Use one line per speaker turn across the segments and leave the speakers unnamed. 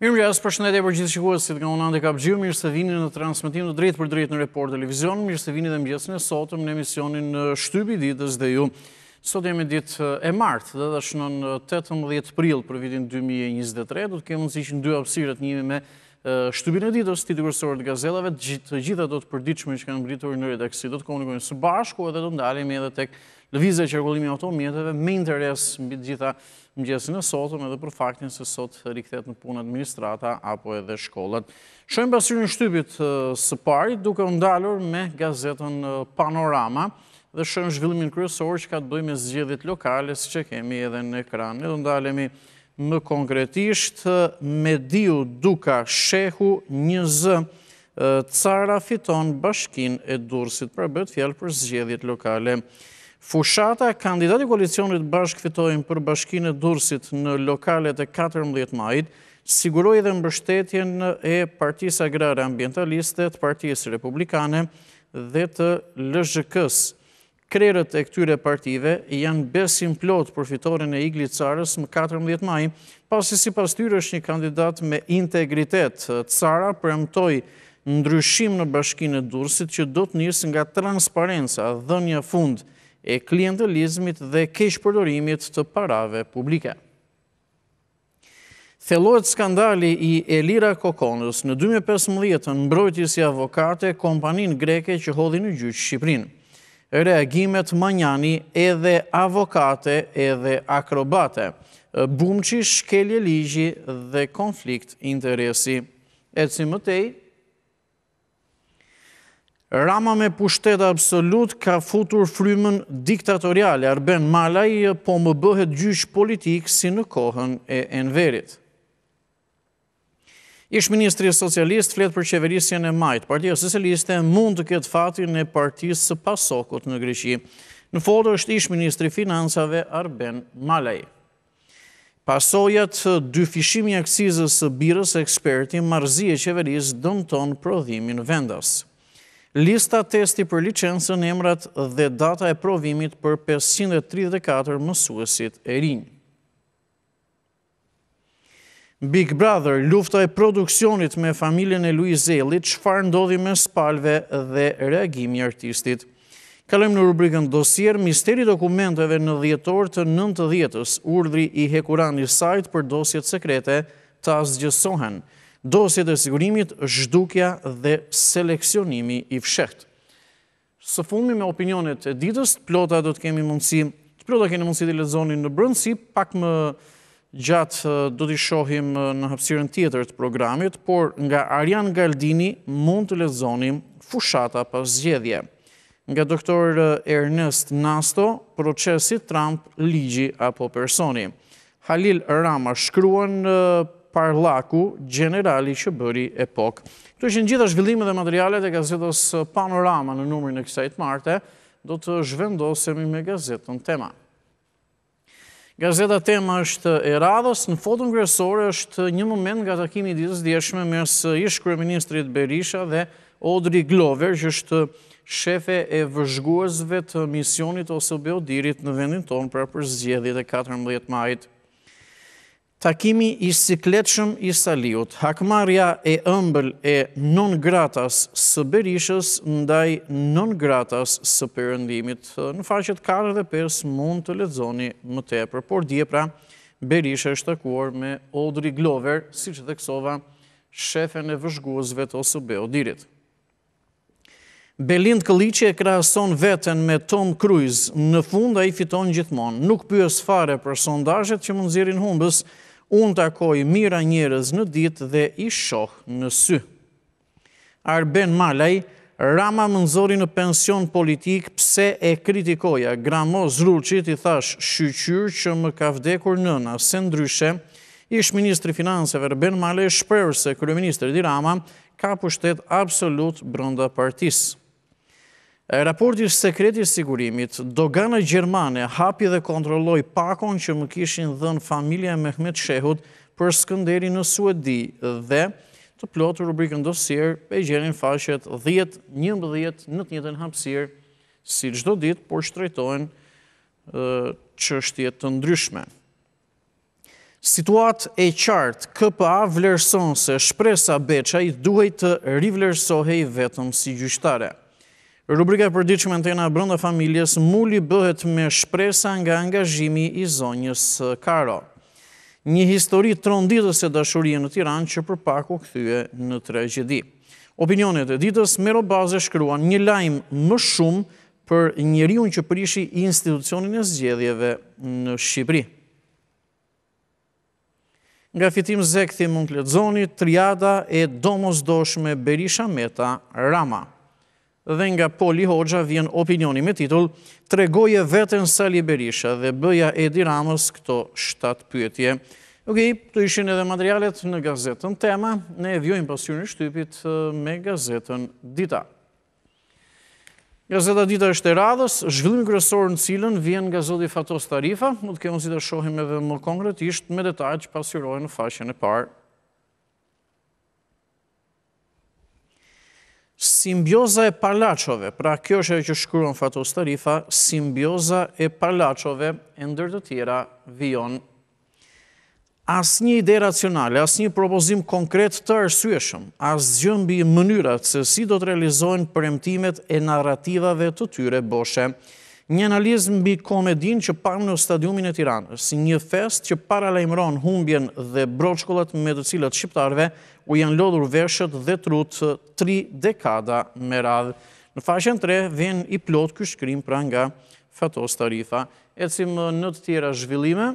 Mirë më gjithë, së përshëndet e për gjithë shikuesit, si ka unë andë i mirë se vini në transmitim të drejtë për drejtë në report televizion, mirë se vini dhe më e sotëm në emisionin në shtybi ditës dhe ju. Sot jemi ditë e martë dhe dhe shënën 18 prill për vitin 2023, do të kemë në zishën dy apsirët, njimi me shtybin e ditës, ti kërësorë të gazelave, të gjitha do të përdiqme që kanë mbritur në redaksi, do të komunikojnë së bashku edhe do të edhe tek lëvizë e qërgullimi automjeteve me interes mbi gjitha mëgjesin e sotëm edhe për faktin se sot rikëthet në punë administrata apo edhe shkollat. Shojmë basurin shtypit së pari duke ndalur me gazetën Panorama dhe shojmë zhvillimin kryesor që ka të bëjmë e zgjedhit lokale si që kemi edhe në ekran. Në ndalemi më konkretisht me diu duka shehu një zë cara fiton bashkin e dursit pra për bëtë fjallë për zgjedhit ndalemi më konkretisht me diu duka shehu një zë cara fiton bashkin e dursit për bëtë për zgjedhit lokale. Fushata, kandidati koalicionit bashk fitojnë për bashkin e dursit në lokalet e 14 majt, siguroj edhe mbështetjen e partisë agrare ambientaliste të partisë republikane dhe të lëzhëkës. Krerët e këtyre partive janë besim plot për fitoren e iglicarës më 14 maj, pasi si pas tyre është një kandidat me integritet. Cara përëmtoj ndryshim në bashkin e dursit që do të njësë nga transparenca dhe një fundë e klientelizmit dhe përdorimit të parave publike. Thelojt skandali i Elira Kokonës në 2015 në mbrojtis i avokate kompanin greke që hodhi në gjyqë Shqiprinë. Reagimet manjani edhe avokate edhe akrobate, bumqish, shkelje ligji dhe konflikt interesi. E cimëtej, Rama me pushtet absolut ka futur frymën diktatoriale, Arben Malaj po më bëhet gjysh politik si në kohën e enverit. Ish Ministri Socialist fletë për qeverisjen e majtë. Partia Socialiste mund të këtë fatin e partisë së pasokot në Greqi. Në fotë është ish Ministri Finansave Arben Malaj. Pasojat dyfishimi aksizës së birës eksperti marzi e qeverisë dëmton prodhimin vendasë. Lista testi për licensën emrat dhe data e provimit për 534 mësuesit e rinjë. Big Brother, lufta e produksionit me familjen e Luiz Zellit, që farë ndodhi me spalve dhe reagimi artistit. Kalem në rubrikën dosier, misteri dokumenteve në djetor të nëntë djetës, urdri i hekurani sajt për dosjet sekrete të asgjësohen. Dosjet e sigurimit, zhdukja dhe seleksionimi i fshekt. Së fundmi me opinionet e ditës, plota do të kemi mundësi, të plota keni mundësi të lezoni në brëndësi, pak më gjatë do të shohim në hapsiren tjetër të programit, por nga Arjan Galdini mund të lezoni fushata për zgjedhje. Nga doktor Ernest Nasto, procesi Trump, ligji apo personi. Halil Rama shkruan parlaku generali që bëri epok. Këtu është në gjitha zhvillime dhe materialet e gazetës Panorama në numërin e kësajt marte, do të zhvendosemi me gazetën tema. Gazeta tema është e radhës, në fotën gresore është një moment nga takimi ditës djeshme mes ishë Ministrit Berisha dhe Audrey Glover, që është shefe e vëzhguesve të misionit ose beodirit në vendin tonë pra për për zjedhjet e 14 majtë. Takimi i sikletëshëm i Saliut, hakmarja e ëmbël e non gratas së Berishës ndaj non gratas së Perëndimit. Në faqet 4 dhe 5 mund të lexoni më tepër, por dje pra Berisha është takuar me Audrey Glover, siç e theksova, shefen e vëzhguesve të OSB Odirit. Belind Kolliçi e krahason veten me Tom Cruise. Në fund ai fiton gjithmonë. Nuk pyet sfare për sondazhet që mund të humbës, unë takoj mira njërez në dit dhe i shoh në sy. Arben Malaj, Rama mënzori në pension politik pse e kritikoja. Gramo Zrulqit i thash shqyqyr që më ka vdekur nëna, se ndryshe, ish Ministri Finanseve Arben Malaj shprerë se Kryeministri di Rama ka pushtet absolut brënda partisë. Raporti sekretit sigurimit, dogana Gjermane hapi dhe kontrolloj pakon që më kishin dhën familje Mehmet Shehut për skënderi në Suedi dhe të plotë rubrikën dosier e gjerin fashet 10, 11, në të njëtën hapsir, si gjdo dit, por shtrejtojnë që është jetë të ndryshme. Situat e qartë, KPA vlerëson se shpresa beqaj duhet të rivlerësohej vetëm si gjyçtare. Rubrika për diqme në tena brënda familjes, mulli bëhet me shpresa nga angazhimi i zonjës Karo. Një histori rënditës e dashurie në Tiran që për paku këthyje në tragedi. Opinionet e ditës, mero baze shkruan një lajmë më shumë për njeri unë që përishi institucionin e zgjedhjeve në Shqipëri. Nga fitim zekëthi mund të ledzoni, triada e domos doshme Berisha Meta Rama dhe nga Poli Hoxha vjen opinioni me titull Tregoje vetën Sali Berisha dhe bëja edi ramës këto shtatë pyetje. Ok, të ishin edhe materialet në gazetën tema, ne e vjojnë pasyur në shtypit me gazetën dita. Gazeta dita është e radhës, zhvillim kërësor në cilën vjen nga zodi Fatos Tarifa, më të kemë si të shohim edhe më konkretisht me detajt që pasyrojnë në fashën e parë. simbioza e palachove, pra kjo është e që shkruon Fatos Tarifa, simbioza e palachove, e ndër të tjera, vion. As një ide racionale, as një propozim konkret të arsueshëm, as gjëmbi mënyrat se si do të realizojnë përremtimet e narrativave të tyre boshe, Një analiz mbi komedin që parë në stadiumin e tiranë, si një fest që paralajmëron humbjen dhe broçkullat me të cilat shqiptarve ku janë lodhur veshët dhe trutë tri dekada me radhë. Në fashën tre, ven i plotë këshkrim pra nga Fatos Tarifa. E cimë në të tjera zhvillime,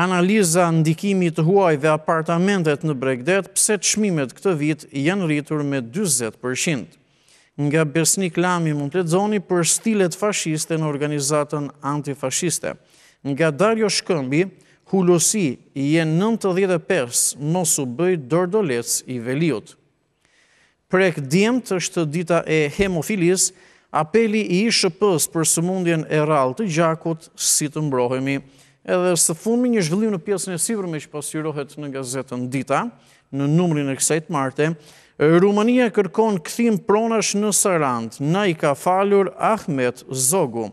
analiza ndikimit huaj dhe apartamentet në bregdet, pse të shmimet këtë vit janë rritur me 20%. Nga Besnik Lami mund të të zoni për stilet fashiste në organizatën antifashiste. Nga Dario Shkëmbi, hulosi i jenë 95 mos u bëj dordolec i veliut. Prek djemët është dita e hemofilis, apeli i ishë pës për së mundjen e rral të gjakut si të mbrohemi. Edhe së fundi një zhvillim në pjesën e sivrë me që pasirohet në gazetën dita, në numrin e kësajt marte, Rumania kërkon këthim pronash në Sarand, na i ka falur Ahmet Zogu.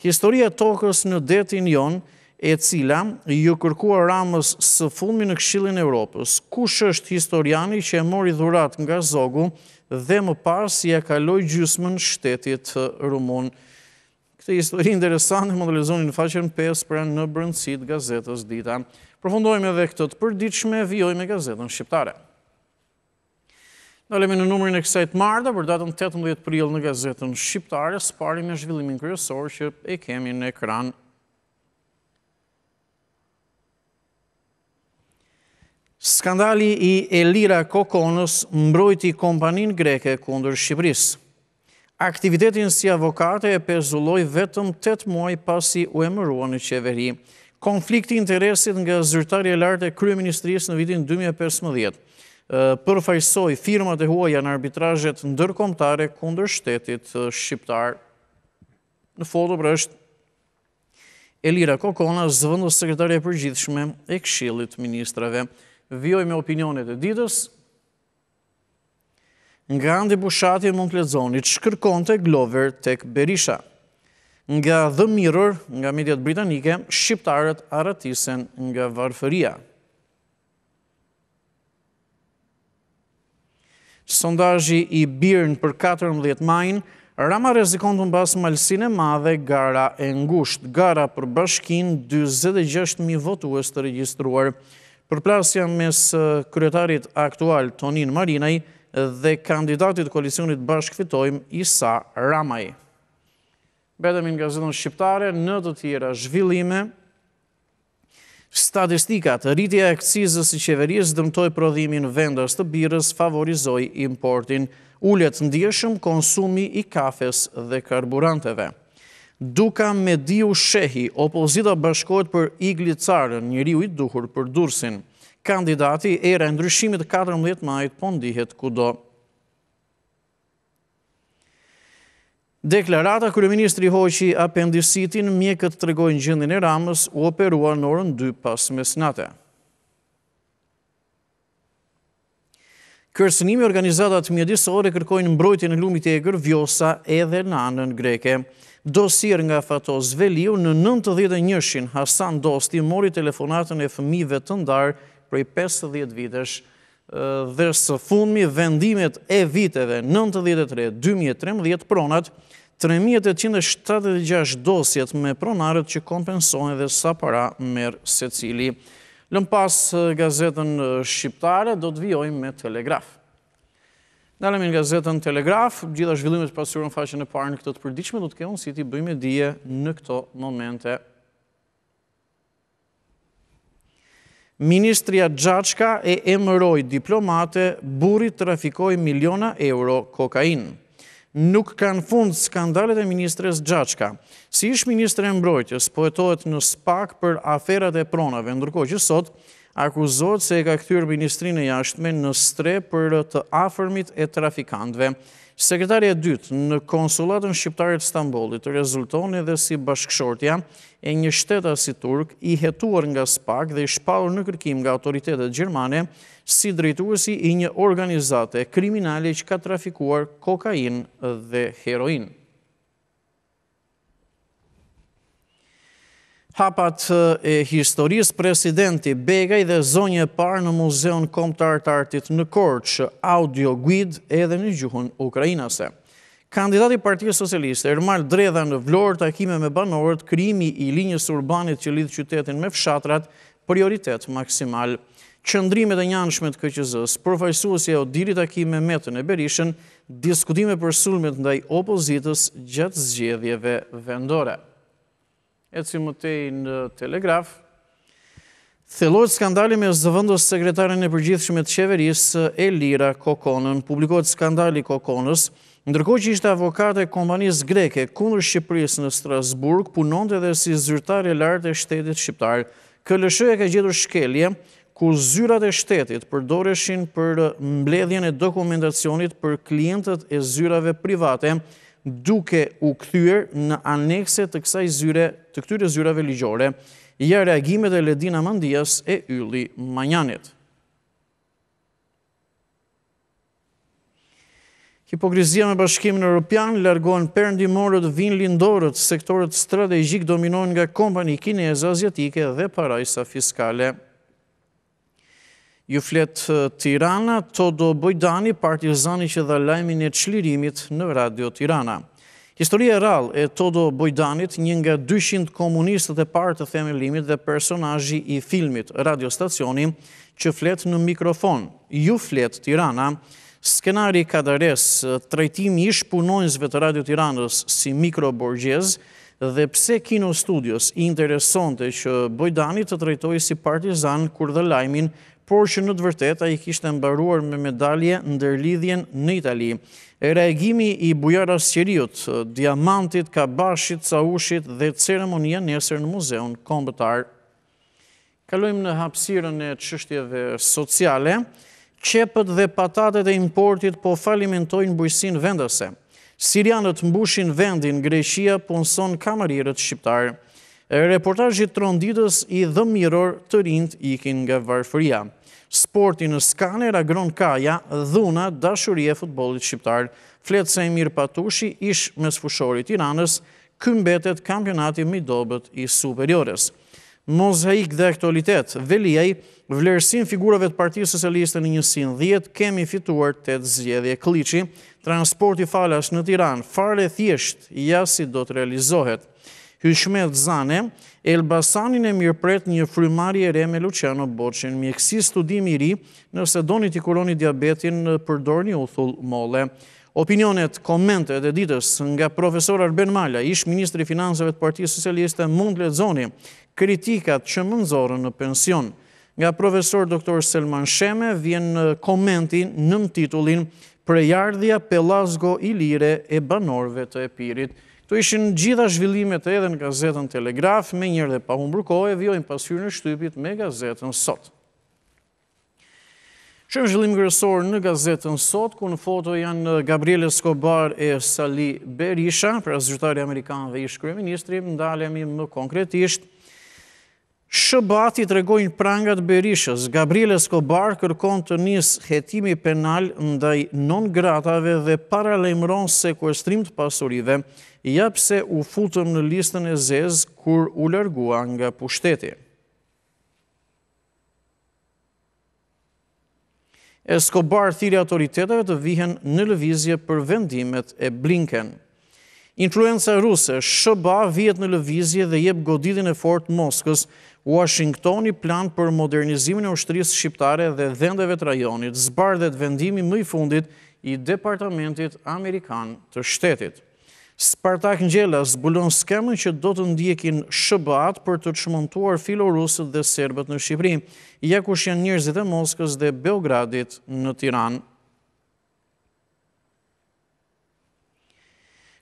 Historia tokës në detin jonë, e cila ju kërkua ramës së fundmi në këshilin e Europës. Kush është historiani që e mori dhurat nga Zogu dhe më pas i e kaloj gjysmën shtetit Rumun. Këtë histori interesantë e modelizoni në faqen 5 për në brëndësit gazetës dita. Profundojme dhe këtë të përdiqme, vjoj me gazetën shqiptare. Dalemi në numërin e kësajt marda, për datën 18 pril në gazetën shqiptare, spari me zhvillimin kërësor që e kemi në ekran Skandali i Elira Kokonës mbrojti kompanin greke kundër Shqipëris. Aktivitetin si avokate e pezulloj vetëm 8 muaj pasi u emërua në qeveri. Konflikti interesit nga zyrtari e lartë e Krye Ministrisë në vitin 2015 përfajsoj firmat e huaja në arbitrajet ndërkomtare kundër shtetit shqiptarë. Në foto për është Elira Kokona, zëvëndës sekretarja përgjithshme e kshilit ministrave vjoj me opinionet e ditës, nga ndi bushati e Montlezonit, shkërkonte Glover tek Berisha. Nga The Mirror, nga mediat britanike, shqiptarët aratisen nga varfëria. Sondajji i birën për 14 majnë, Rama rezikon të në basë malsin e madhe gara e ngusht, gara për bashkin 26.000 votues të registruarë përplasja mes kryetarit aktual Tonin Marinaj dhe kandidatit koalicionit bashkëfitojmë Isa Ramaj. Betemi nga zëdhën shqiptare, në të tjera zhvillime, statistikat, rritja e këcizës i qeveris dëmtoj prodhimin vendas të birës, favorizoj importin ullet ndjeshëm konsumi i kafes dhe karburanteve duka me diu shehi, opozita bashkojt për igli carën, njëri u i duhur për dursin. Kandidati era ndryshimit 14 majt po ndihet kudo. Deklarata ministri Hoqi apendisitin mjekët të regojnë gjendin e ramës u operuar në orën 2 pas mesnate. Kërësënimi organizatat mjedisore kërkojnë mbrojti në lumit e gërë vjosa edhe në anën greke. organizatat mjedisore kërkojnë mbrojti në lumit e gërë vjosa edhe në anën greke dosir nga fatos veliu në 91. Hasan Dosti mori telefonatën e fëmive të ndarë prej 50 vitesh, dhe së fundmi vendimet e viteve 93-2013 pronat 3.176 dosjet me pronarët që kompensojnë dhe sa para merë se cili. Lëm pas gazetën shqiptare, do të vjojmë me telegrafë. Dalemi nga zetën Telegraf, gjitha zhvillimet pasurën faqën e parë në këtët përdiqme, do të kemë si ti bëjmë e dje në këto momente. Ministria Gjaqka e emëroj diplomate, buri trafikoj miliona euro kokain. Nuk kanë fund skandalet e Ministres Gjaqka. Si ish Ministre Mbrojtjes, pojtojt në spak për aferat e pronave, ndërko që sot, akuzot se e ka këtyrë Ministrinë e Jashtme në stre për të afërmit e trafikantve. Sekretari e dytë në konsulatën Shqiptarit Stambolit rezultoni dhe si bashkëshortja e një shteta si Turk i hetuar nga spak dhe i shpalur në kërkim nga autoritetet Gjermane si drejtuësi i një organizate kriminali që ka trafikuar kokain dhe heroin. Hapat e historis, presidenti Begaj dhe zonje par në Muzeon Komtar të Artit në Korç, audio guid edhe në gjuhën Ukrajinase. Kandidati Partijës Socialiste, Ermal Dredha në Vlorë, takime me banorët, krimi i linjës urbanit që lidhë qytetin me fshatrat, prioritet maksimal. Qëndrimet e njanshmet këqëzës, përfajsuës e odiri takime me të në berishën, diskutime për sulmet ndaj opozitës gjatë zgjedhjeve vendore e si mëtej në telegraf, Thelojt skandali me zëvëndës sekretarën e përgjithshme të qeveris, Elira Kokonën, publikohet skandali Kokonës, ndërkohë që ishte avokate e kompanis greke, kundër Shqipëris në Strasburg, punon të edhe si zyrtar e lartë e shtetit shqiptarë. Këllëshë e ka gjithër shkelje, ku zyrat e shtetit përdoreshin për mbledhjen e dokumentacionit për klientët e zyrave private, duke u kthyer në anekse të kësaj zyre, të këtyre zyrave ligjore, ja reagimet e Ledina Mandias e Ylli Manjanit. Hipokrizia me bashkim në Europian largohen përndimorët vinë lindorët, sektorët strategjik dominojnë nga kompani kineza, azjatike dhe parajsa fiskale. Ju fletë Tirana, Todo bojdani partizani që dhe lajmin e qlirimit në Radio Tirana. Historia e rral e Todo Bojdanit, një nga 200 komunistët e parë të themelimit dhe personazhi i filmit Radio Stacioni, që flet në mikrofon. Ju flet Tirana, skenari i kadares, trajtimi i shpunonjësve të Radio Tiranës si mikroborgjez dhe pse Kino Studios i interesonte që Bojdani të trajtojë si partizan kur dhe lajmin por që në të vërteta i kishtë mbaruar me medalje në dërlidhjen në Itali. E reagimi i bujara sëqiriut, diamantit, kabashit, caushit dhe ceremonia njësër në muzeun kombëtar. Kalojmë në hapsirën e qështjeve sociale, qepët dhe patatet e importit po falimentojnë bujësin vendëse. Sirianët mbushin vendin, Greqia punëson kamarirët shqiptarë. Reportajit tronditës i dhëmiror të rindë ikin nga varfëria sporti në skaner agron kaja dhuna dashurie futbolit shqiptar. Fletë se patushi ish me sfushorit tiranës, këmbetet kampionati midobët i superiores. Mozaik dhe aktualitet, velijaj, vlerësin figurave të partijës socialiste në njësin 10, kemi fituar 8 zjedhje kliqi, transporti falas në Tiran, fare thjesht, ja si do të realizohet. Hyshmet Zane, Elbasanin e mirëpret një frymari e re me Luciano Boqin, mjekësi studimi ri nëse do një të kuroni diabetin përdor një uthull mole. Opinionet, komente dhe ditës nga profesor Arben Malja, ish Ministri Finansëve të Parti Socialiste mund le zoni, kritikat që mëndzorën në pension. Nga profesor doktor Selman Sheme vjen komentin nëm titullin Prejardhja Pelazgo Ilire e Banorve të Epirit. Këto ishin gjitha zhvillimet edhe në gazetën Telegraf, me njërë dhe pa e vjojnë pasyrë në shtypit me gazetën Sot. Qëmë zhvillim kërësor në gazetën Sot, ku në foto janë Gabriele Skobar e Sali Berisha, pra zyrtari Amerikanë dhe ishë kërëministri, ndalemi më konkretisht Shëbati të regojnë prangat Berishës, Gabriele Skobar kërkon të njësë jetimi penal ndaj non gratave dhe paralemron sekuestrim të pasurive, japse u futëm në listën e zezë kur u lërgua nga pushteti. Escobar thiri autoriteteve të vihen në lëvizje për vendimet e Blinken. Influenca ruse, Shëba vjet në lëvizje dhe jep goditin e fort Moskës, Washingtoni plan për modernizimin e ushtërisë shqiptare dhe dhendeve të rajonit, zbardhet vendimi më i fundit i Departamentit Amerikan të shtetit. Spartak Njela zbulon skemën që do të ndjekin shëbat për të filo filorusët dhe serbet në Shqipëri, ja kush janë njërzit e Moskës dhe Beogradit në Tiranë.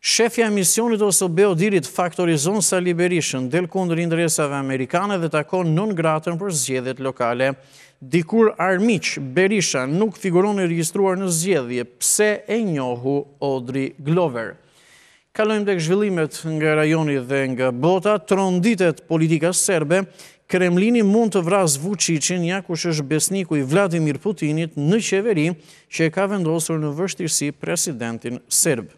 Shefja misionit ose Beodirit faktorizon Sali Berishën, del kundër indresave amerikane dhe takon në ngratën për zgjedhjet lokale. Dikur armiq Berisha nuk figuron e registruar në zgjedhje, pse e njohu Audrey Glover. Kalojmë dhe këzhvillimet nga rajoni dhe nga bota, tronditet politika serbe, Kremlini mund të vrasë Vucicin, ja kush është besniku i Vladimir Putinit në qeveri që e ka vendosur në vështirësi presidentin serbë.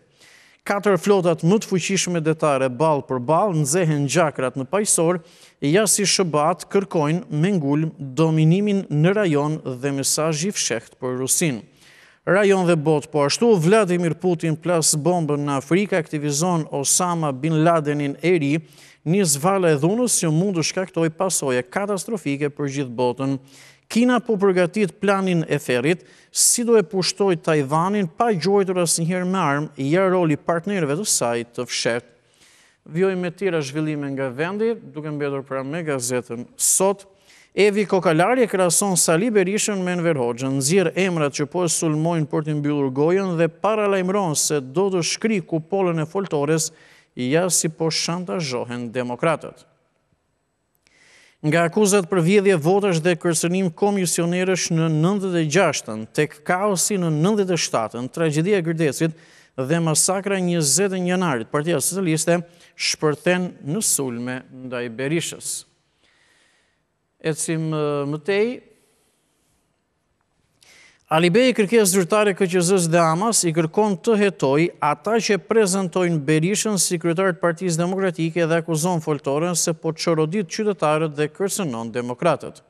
Katër flotat më të fuqishme detare balë për balë, nëzehen gjakrat në pajësor, e jasi shëbat kërkojnë me ngullë dominimin në rajon dhe mesaj i fshekht për Rusin. Rajon dhe botë po ashtu, Vladimir Putin plas bombën në Afrika, aktivizon Osama Bin Ladenin e ri, një zvala e dhunës që mundu shkaktoj pasoje katastrofike për gjithë botën. Kina po përgatit planin e ferit, si do e pushtoj Tajvanin pa gjojtër asë njëherë me armë, ja roli partnerve të sajtë të fshetë. Vjoj me tira zhvillime nga vendi, duke mbedur pra me gazetën sot. Evi Kokalarje krason Sali Berishën me në Verhojën, zirë emrat që po e sulmojnë për të mbyllur gojën dhe para lajmëron se do të shkri polën e foltores, ja si po shantazhohen demokratët nga akuzat për vjedhje votash dhe kërsënim komisionerësh në 96-ën, tek kaosi në 97-ën, tragedia gërdesit dhe masakra 20 njënarit, partia socialiste shpërthen në sulme ndaj berishës. Ecim mëtej, Alibej i kërkes zyrtare këqëzës dhe Amas i kërkon të hetoj ata që prezentojnë Berishën si kryetarët partijës demokratike dhe akuzon foltoren se po qërodit qytetarët dhe kërsenon demokratët.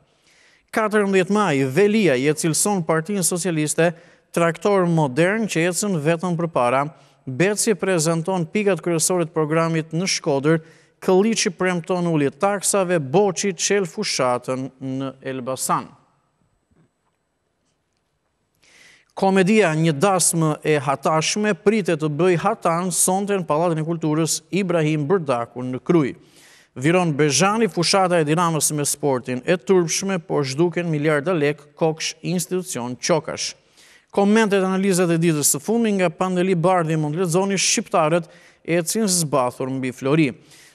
14 maj, Velia i cilëson partijin socialiste traktor modern që jetësën vetën për para, Beci prezenton pikat kërësorit programit në Shkodër, këllit që premton ullit taksave, boqit qëllë fushatën në Elbasanë. Komedia një dasmë e hatashme pritet të bëj hatan sonte në Palatën e Kulturës Ibrahim Bërdaku në Kruj. Viron Bejani, fushata e dinamës me sportin e turpshme, po shduken miljarda lek koksh institucion qokash. Komentet analizat e ditës së fundi nga pandeli bardi mund lezoni shqiptarët e cinë zbathur mbi flori.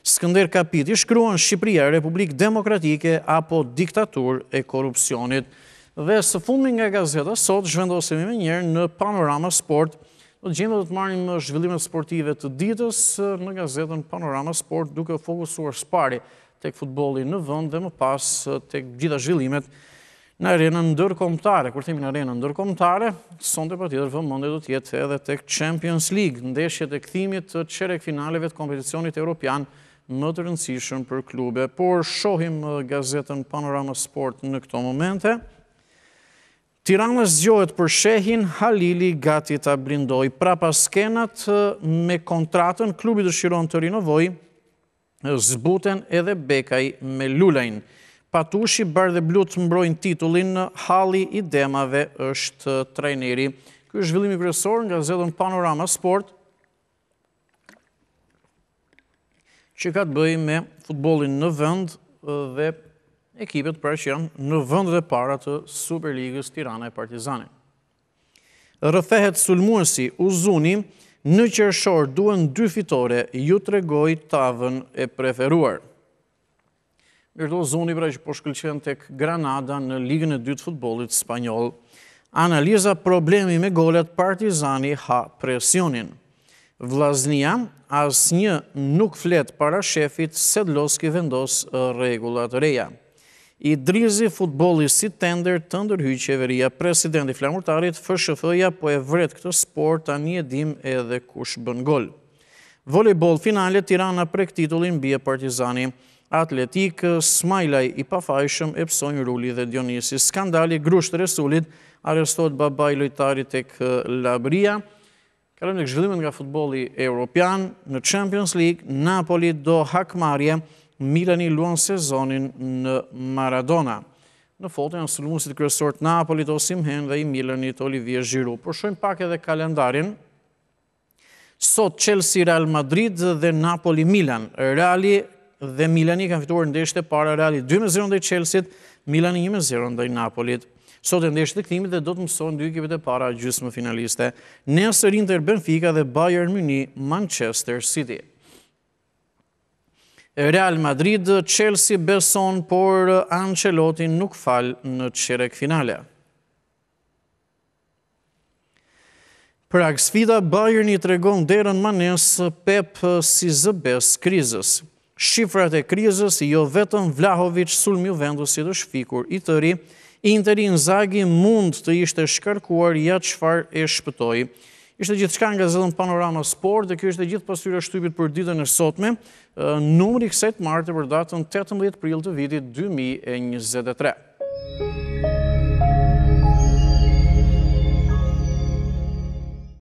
Skënder Kapiti shkruan Shqipria, Republikë Demokratike apo Diktatur e Korupcionit. Dhe së fundin nga gazeta, sot zhvendosemi me njerë në Panorama Sport. Në gjendë dhe të marim zhvillimet sportive të ditës eh, në gazetën Panorama Sport duke fokusuar spari tek futboli në vënd dhe më pas eh, tek gjitha zhvillimet në arena ndërkomtare. Kur temi në arena ndërkomtare, sonde pa tjetër vëmëndet do tjetë edhe tek Champions League, ndeshjet e këthimit të qerek finaleve të kompeticionit europian më të rëndësishën për klube. Por shohim eh, gazetën Panorama Sport në këto momente, Tiranës zjojët për shehin, Halili gati të blindoj. Pra pas skenat me kontratën, klubi dëshiron të rinovoj, zbuten edhe bekaj me lulajn. Patushi bërë dhe blut mbrojnë titullin, Halli i demave është trajneri. Kjo është vëllimi kërësor nga zedon Panorama Sport, që ka të bëj me futbolin në vënd dhe ekipet për që janë në vëndë dhe para të Superligës Tirana e Partizane. Rëthehet sulmuësi Uzuni në qërëshor duen dy fitore ju të regoj tavën e preferuar. Mirdo Uzuni pra që po shkëllqen të Granada në Ligën e 2 të futbolit spanyol. Analiza problemi me golet Partizani ha presionin. Vlaznia, as një nuk flet para shefit, sed loski vendos regullat reja i drizi futboli si tender të ndërhyjë qeveria. Presidenti flamurtarit, fëshëfëja, po e vret këtë sport, ta një edhim edhe kush bën gol. Volleyball finale, tirana prek titullin bje partizani. Atletik, Smajlaj i pafajshëm, Epsonj Rulli dhe Dionisi. Skandali, grusht resulit, arestot babaj lojtarit e kë Labria. Kërëm në këshvillimin nga futboli Europian, në Champions League, Napoli do hakmarje, Milani luan sezonin në Maradona. Në fotën janë sëllumësit kërësort Napoli, Osimhen dhe i Milani të Olivier Giroud. Por shojmë pak edhe kalendarin. Sot Chelsea, Real Madrid dhe Napoli, Milan. Reali dhe Milani kanë fituar ndeshte para Reali 2-0 dhe Chelsea, Milani 1-0 dhe Napoli. Sot e ndeshte këtimit dhe do të mësojnë dy ekipet e para gjysë më finaliste. Nesër Inter, Benfica dhe Bayern Muni, Manchester City. Real Madrid, Chelsea, Beson, por Ancelotti nuk falë në qerek finale. Prag sfida, Bayern i tregon derën manes pep si zëbes krizës. Shifrat e krizës, jo vetën Vlahovic, Sulmi Uvendu si të shfikur i tëri, Interin Zagi mund të ishte shkarkuar ja qfar e shpëtojë, Ishte gjithçka nga zëllën panorama sport dhe kjo ishte gjithë pasyre shtypit për ditën e sotme, numëri kësajt martë për datën 18 pril të vitit 2023.